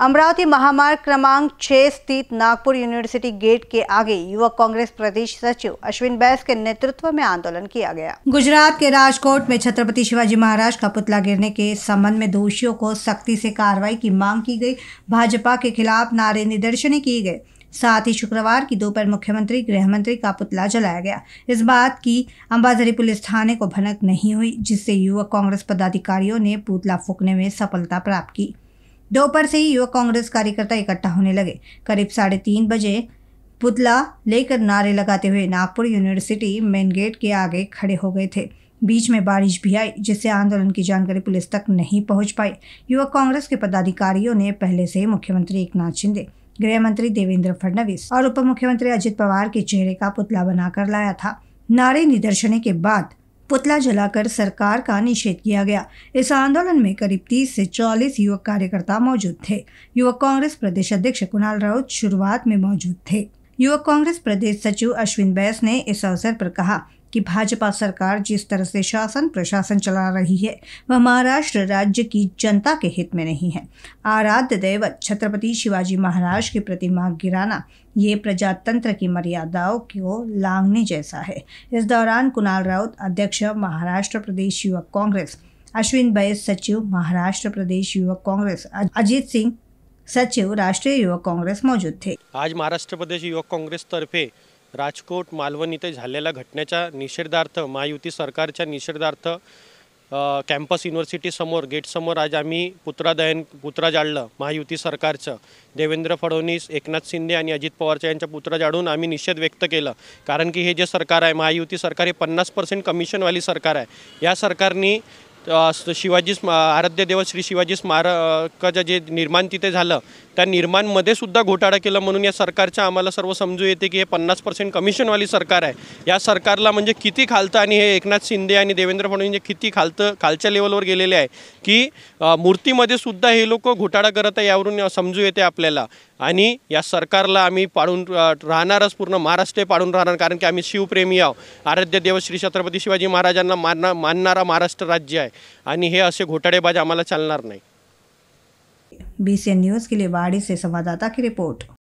अमरावती महामार्ग क्रमांक छः स्थित नागपुर यूनिवर्सिटी गेट के आगे युवक कांग्रेस प्रदेश सचिव अश्विन बैस के नेतृत्व में आंदोलन किया गया गुजरात के राजकोट में छत्रपति शिवाजी महाराज का पुतला गिरने के संबंध में दोषियों को सख्ती से कार्रवाई की मांग की गई भाजपा के खिलाफ नारे निदर्शन किए गए साथ ही शुक्रवार की दोपहर मुख्यमंत्री गृह मंत्री का पुतला जलाया गया इस बात की अंबाजरी पुलिस थाने को भनक नहीं हुई जिससे युवक कांग्रेस पदाधिकारियों ने पुतला फूकने में सफलता प्राप्त की दोपहर से ही युवक कांग्रेस कार्यकर्ता इकट्ठा होने लगे करीब साढ़े तीन बजे पुतला लेकर नारे लगाते हुए नागपुर यूनिवर्सिटी मेन गेट के आगे खड़े हो गए थे बीच में बारिश भी आई जिससे आंदोलन की जानकारी पुलिस तक नहीं पहुंच पाई युवक कांग्रेस के पदाधिकारियों ने पहले से मुख्यमंत्री एक नाथ शिंदे गृह मंत्री देवेंद्र फडणवीस और उप मुख्यमंत्री अजित पवार के चेहरे का पुतला बनाकर लाया था नारे निदर्शने के बाद पुतला जलाकर सरकार का निषेध किया गया इस आंदोलन में करीब 30 से 40 युवक कार्यकर्ता मौजूद थे युवक कांग्रेस प्रदेश अध्यक्ष कुणाल राउत शुरुआत में मौजूद थे युवक कांग्रेस प्रदेश सचिव अश्विन बैस ने इस अवसर पर कहा कि भाजपा सरकार जिस तरह से शासन प्रशासन चला रही है वह महाराष्ट्र राज्य की जनता के हित में नहीं है आराध्य दैवत छत्रपति शिवाजी महाराज की प्रतिमा गिराना ये प्रजातंत्र की मर्यादाओं को लांगने जैसा है इस दौरान कुणाल राउत अध्यक्ष महाराष्ट्र प्रदेश युवक कांग्रेस अश्विन बैस सचिव महाराष्ट्र प्रदेश युवक कांग्रेस अजीत सिंह सचिव राष्ट्रीय युवक कांग्रेस मौजूद थे आज महाराष्ट्र प्रदेश युवक कांग्रेस तर्फे राजकोट मालवण इथे झालेल्या घटनेच्या निषेधार्थ महायुती सरकारच्या निषेधार्थ कॅम्पस युनिव्हर्सिटीसमोर गेटसमोर आज आम्ही पुतळा दयन पुतळा जाळलं महायुती सरकारचं देवेंद्र फडणवीस एकनाथ शिंदे आणि अजित पवारच्या यांच्या पुत्रा जाळून आम्ही निषेध व्यक्त केला कारण की हे जे सरकार आहे महायुती सरकार हे पन्नास पर्सेंट कमिशनवाली सरकार आहे या सरकारनी शिवाजी स्म आराध्य देव श्री शिवाजी स्मारकाचं जे निर्माण तिथे झालं त्या निर्माणमध्ये सुद्धा घोटाळा केला म्हणून या सरकारच्या आम्हाला सर्व समजू येते की हे पन्नास पर्सेंट कमिशनवाली सरकार आहे या सरकारला म्हणजे किती खालतं आणि हे एकनाथ शिंदे आणि देवेंद्र फडणवीस किती खालतं खालच्या लेवलवर गेलेले आहे की मूर्तीमध्ये सुद्धा हे लोक घोटाळा करत आहे यावरून समजू येते आपल्याला आणि या सरकारला आम्ही पाडून राहणारच पूर्ण महाराष्ट्र पाडून राहणार कारण की आम्ही शिवप्रेमी आहो आराध्य देव श्री छत्रपती शिवाजी महाराजांना मानना मानणारा महाराष्ट्र राज्य आहे आणि हे असे घोटाळेबाज आम्हाला चालणार नाही बी न्यूज़ के लिए बाड़ी से संवाददाता की रिपोर्ट